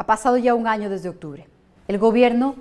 Ha pasado ya un año desde octubre. El gobierno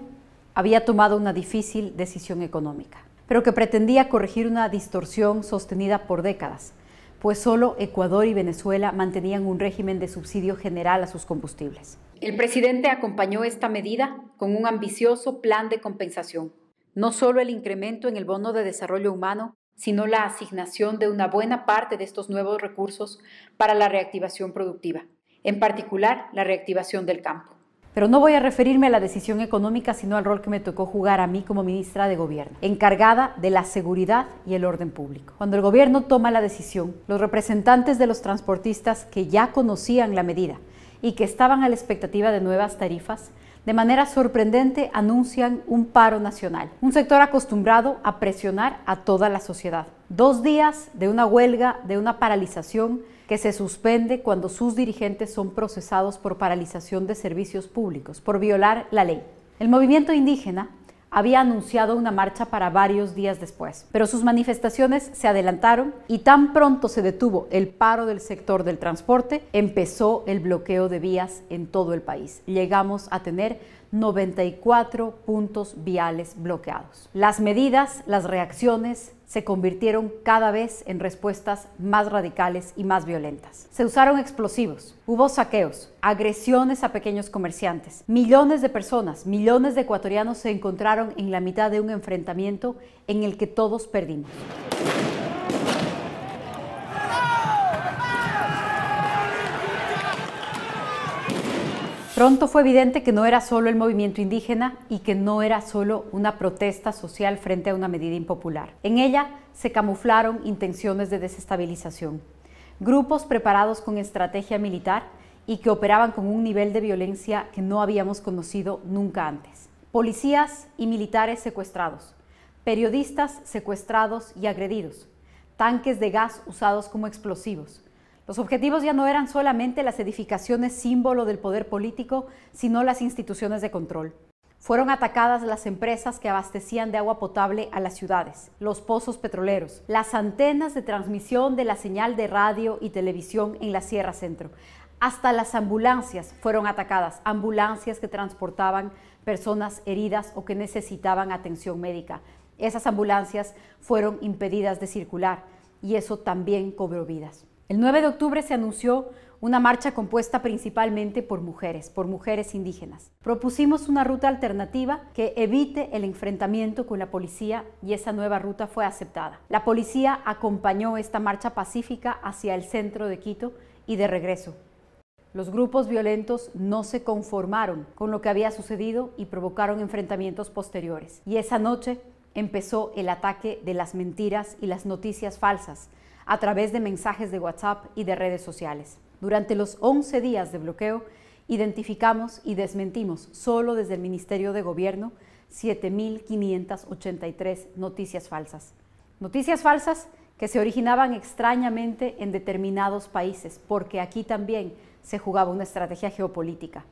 había tomado una difícil decisión económica, pero que pretendía corregir una distorsión sostenida por décadas, pues solo Ecuador y Venezuela mantenían un régimen de subsidio general a sus combustibles. El presidente acompañó esta medida con un ambicioso plan de compensación. No solo el incremento en el bono de desarrollo humano, sino la asignación de una buena parte de estos nuevos recursos para la reactivación productiva en particular la reactivación del campo. Pero no voy a referirme a la decisión económica, sino al rol que me tocó jugar a mí como ministra de Gobierno, encargada de la seguridad y el orden público. Cuando el Gobierno toma la decisión, los representantes de los transportistas que ya conocían la medida y que estaban a la expectativa de nuevas tarifas, de manera sorprendente anuncian un paro nacional, un sector acostumbrado a presionar a toda la sociedad. Dos días de una huelga, de una paralización, que se suspende cuando sus dirigentes son procesados por paralización de servicios públicos, por violar la ley. El movimiento indígena había anunciado una marcha para varios días después, pero sus manifestaciones se adelantaron y tan pronto se detuvo el paro del sector del transporte, empezó el bloqueo de vías en todo el país. Llegamos a tener 94 puntos viales bloqueados. Las medidas, las reacciones, se convirtieron cada vez en respuestas más radicales y más violentas. Se usaron explosivos, hubo saqueos, agresiones a pequeños comerciantes. Millones de personas, millones de ecuatorianos se encontraron en la mitad de un enfrentamiento en el que todos perdimos. Pronto fue evidente que no era solo el movimiento indígena y que no era solo una protesta social frente a una medida impopular. En ella se camuflaron intenciones de desestabilización. Grupos preparados con estrategia militar y que operaban con un nivel de violencia que no habíamos conocido nunca antes. Policías y militares secuestrados, periodistas secuestrados y agredidos, tanques de gas usados como explosivos, los objetivos ya no eran solamente las edificaciones símbolo del poder político, sino las instituciones de control. Fueron atacadas las empresas que abastecían de agua potable a las ciudades, los pozos petroleros, las antenas de transmisión de la señal de radio y televisión en la Sierra Centro. Hasta las ambulancias fueron atacadas, ambulancias que transportaban personas heridas o que necesitaban atención médica. Esas ambulancias fueron impedidas de circular y eso también cobró vidas. El 9 de octubre se anunció una marcha compuesta principalmente por mujeres, por mujeres indígenas. Propusimos una ruta alternativa que evite el enfrentamiento con la policía y esa nueva ruta fue aceptada. La policía acompañó esta marcha pacífica hacia el centro de Quito y de regreso. Los grupos violentos no se conformaron con lo que había sucedido y provocaron enfrentamientos posteriores. Y esa noche empezó el ataque de las mentiras y las noticias falsas a través de mensajes de WhatsApp y de redes sociales. Durante los 11 días de bloqueo, identificamos y desmentimos solo desde el Ministerio de Gobierno 7.583 noticias falsas. Noticias falsas que se originaban extrañamente en determinados países, porque aquí también se jugaba una estrategia geopolítica.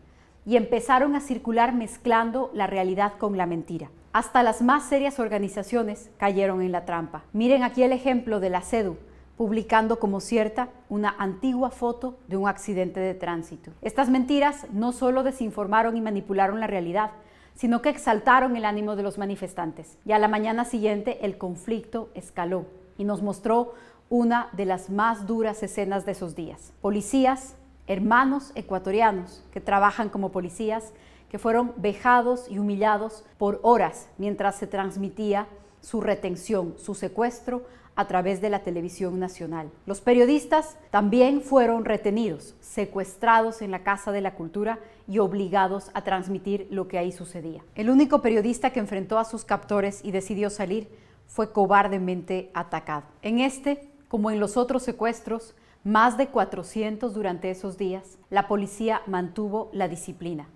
Y empezaron a circular mezclando la realidad con la mentira. Hasta las más serias organizaciones cayeron en la trampa. Miren aquí el ejemplo de la CEDU, publicando como cierta una antigua foto de un accidente de tránsito. Estas mentiras no solo desinformaron y manipularon la realidad, sino que exaltaron el ánimo de los manifestantes. Y a la mañana siguiente el conflicto escaló y nos mostró una de las más duras escenas de esos días. Policías, hermanos ecuatorianos que trabajan como policías, que fueron vejados y humillados por horas mientras se transmitía su retención, su secuestro a través de la televisión nacional. Los periodistas también fueron retenidos, secuestrados en la Casa de la Cultura y obligados a transmitir lo que ahí sucedía. El único periodista que enfrentó a sus captores y decidió salir fue cobardemente atacado. En este, como en los otros secuestros, más de 400 durante esos días, la policía mantuvo la disciplina.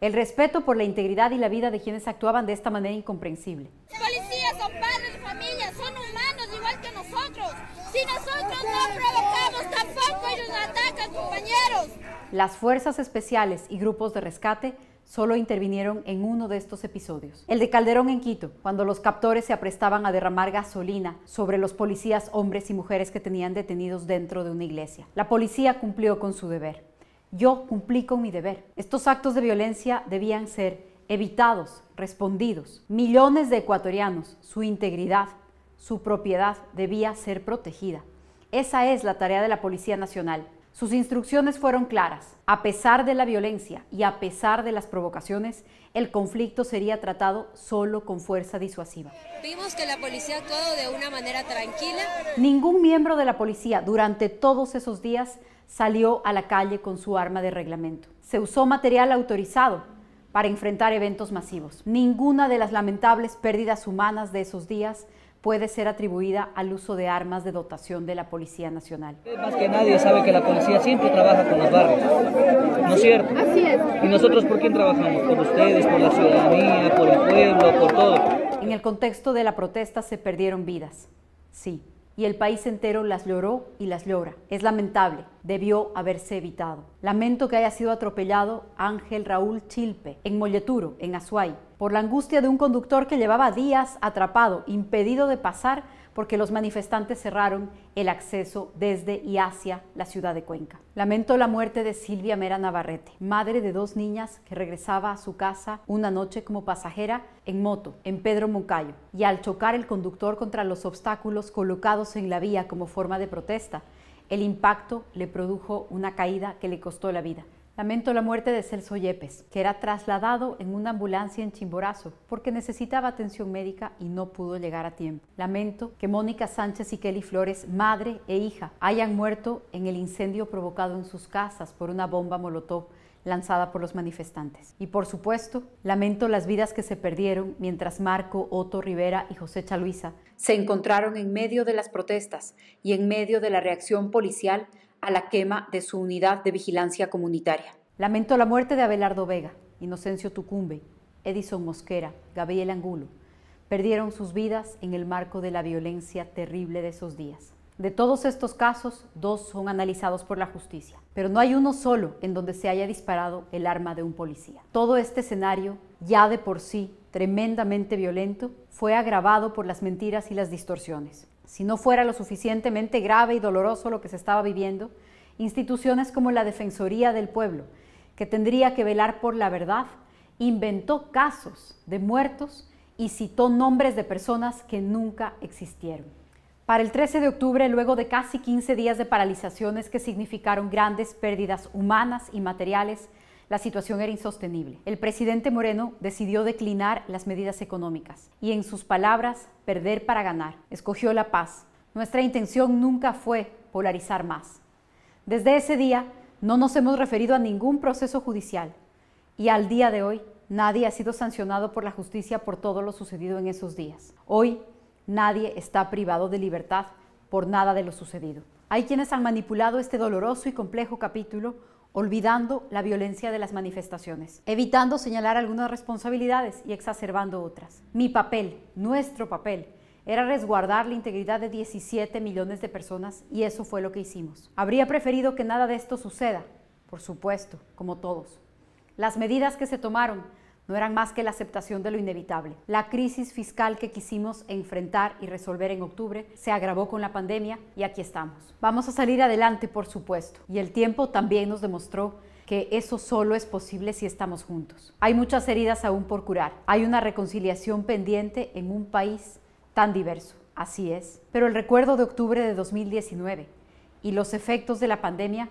El respeto por la integridad y la vida de quienes actuaban de esta manera incomprensible. Las fuerzas especiales y grupos de rescate solo intervinieron en uno de estos episodios. El de Calderón en Quito, cuando los captores se aprestaban a derramar gasolina sobre los policías hombres y mujeres que tenían detenidos dentro de una iglesia. La policía cumplió con su deber. Yo cumplí con mi deber. Estos actos de violencia debían ser evitados, respondidos. Millones de ecuatorianos, su integridad, su propiedad debía ser protegida. Esa es la tarea de la Policía Nacional, sus instrucciones fueron claras. A pesar de la violencia y a pesar de las provocaciones, el conflicto sería tratado solo con fuerza disuasiva. Vimos que la policía actuó de una manera tranquila. Ningún miembro de la policía durante todos esos días salió a la calle con su arma de reglamento. Se usó material autorizado para enfrentar eventos masivos. Ninguna de las lamentables pérdidas humanas de esos días puede ser atribuida al uso de armas de dotación de la Policía Nacional. Más que nadie sabe que la policía siempre trabaja con los barrios, ¿no es cierto? Así es. ¿Y nosotros por quién trabajamos? Por ustedes, por la ciudadanía, por el pueblo, por todo. En el contexto de la protesta se perdieron vidas, sí, y el país entero las lloró y las llora. Es lamentable, debió haberse evitado. Lamento que haya sido atropellado Ángel Raúl Chilpe en Molleturo, en Azuay, por la angustia de un conductor que llevaba días atrapado, impedido de pasar porque los manifestantes cerraron el acceso desde y hacia la ciudad de Cuenca. Lamento la muerte de Silvia Mera Navarrete, madre de dos niñas que regresaba a su casa una noche como pasajera en moto en Pedro Moncayo y al chocar el conductor contra los obstáculos colocados en la vía como forma de protesta, el impacto le produjo una caída que le costó la vida. Lamento la muerte de Celso Yepes, que era trasladado en una ambulancia en Chimborazo porque necesitaba atención médica y no pudo llegar a tiempo. Lamento que Mónica Sánchez y Kelly Flores, madre e hija, hayan muerto en el incendio provocado en sus casas por una bomba molotov lanzada por los manifestantes. Y por supuesto, lamento las vidas que se perdieron mientras Marco, Otto Rivera y José Chaluisa se encontraron en medio de las protestas y en medio de la reacción policial a la quema de su unidad de vigilancia comunitaria. Lamento la muerte de Abelardo Vega, Inocencio Tucumbe, Edison Mosquera, Gabriel Angulo. Perdieron sus vidas en el marco de la violencia terrible de esos días. De todos estos casos, dos son analizados por la justicia, pero no hay uno solo en donde se haya disparado el arma de un policía. Todo este escenario, ya de por sí tremendamente violento, fue agravado por las mentiras y las distorsiones. Si no fuera lo suficientemente grave y doloroso lo que se estaba viviendo, instituciones como la Defensoría del Pueblo, que tendría que velar por la verdad, inventó casos de muertos y citó nombres de personas que nunca existieron. Para el 13 de octubre, luego de casi 15 días de paralizaciones que significaron grandes pérdidas humanas y materiales, la situación era insostenible. El presidente Moreno decidió declinar las medidas económicas y, en sus palabras, perder para ganar. Escogió la paz. Nuestra intención nunca fue polarizar más. Desde ese día no nos hemos referido a ningún proceso judicial y al día de hoy nadie ha sido sancionado por la justicia por todo lo sucedido en esos días. Hoy Nadie está privado de libertad por nada de lo sucedido. Hay quienes han manipulado este doloroso y complejo capítulo olvidando la violencia de las manifestaciones, evitando señalar algunas responsabilidades y exacerbando otras. Mi papel, nuestro papel, era resguardar la integridad de 17 millones de personas y eso fue lo que hicimos. Habría preferido que nada de esto suceda, por supuesto, como todos. Las medidas que se tomaron no eran más que la aceptación de lo inevitable. La crisis fiscal que quisimos enfrentar y resolver en octubre se agravó con la pandemia y aquí estamos. Vamos a salir adelante, por supuesto, y el tiempo también nos demostró que eso solo es posible si estamos juntos. Hay muchas heridas aún por curar. Hay una reconciliación pendiente en un país tan diverso. Así es. Pero el recuerdo de octubre de 2019 y los efectos de la pandemia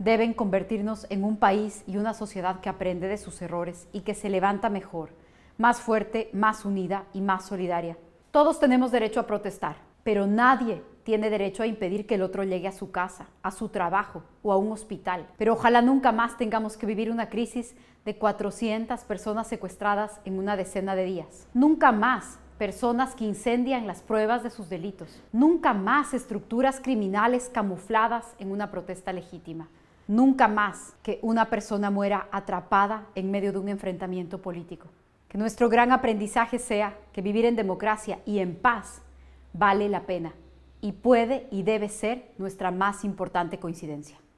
deben convertirnos en un país y una sociedad que aprende de sus errores y que se levanta mejor, más fuerte, más unida y más solidaria. Todos tenemos derecho a protestar, pero nadie tiene derecho a impedir que el otro llegue a su casa, a su trabajo o a un hospital. Pero ojalá nunca más tengamos que vivir una crisis de 400 personas secuestradas en una decena de días. Nunca más personas que incendian las pruebas de sus delitos. Nunca más estructuras criminales camufladas en una protesta legítima nunca más que una persona muera atrapada en medio de un enfrentamiento político. Que nuestro gran aprendizaje sea que vivir en democracia y en paz vale la pena y puede y debe ser nuestra más importante coincidencia.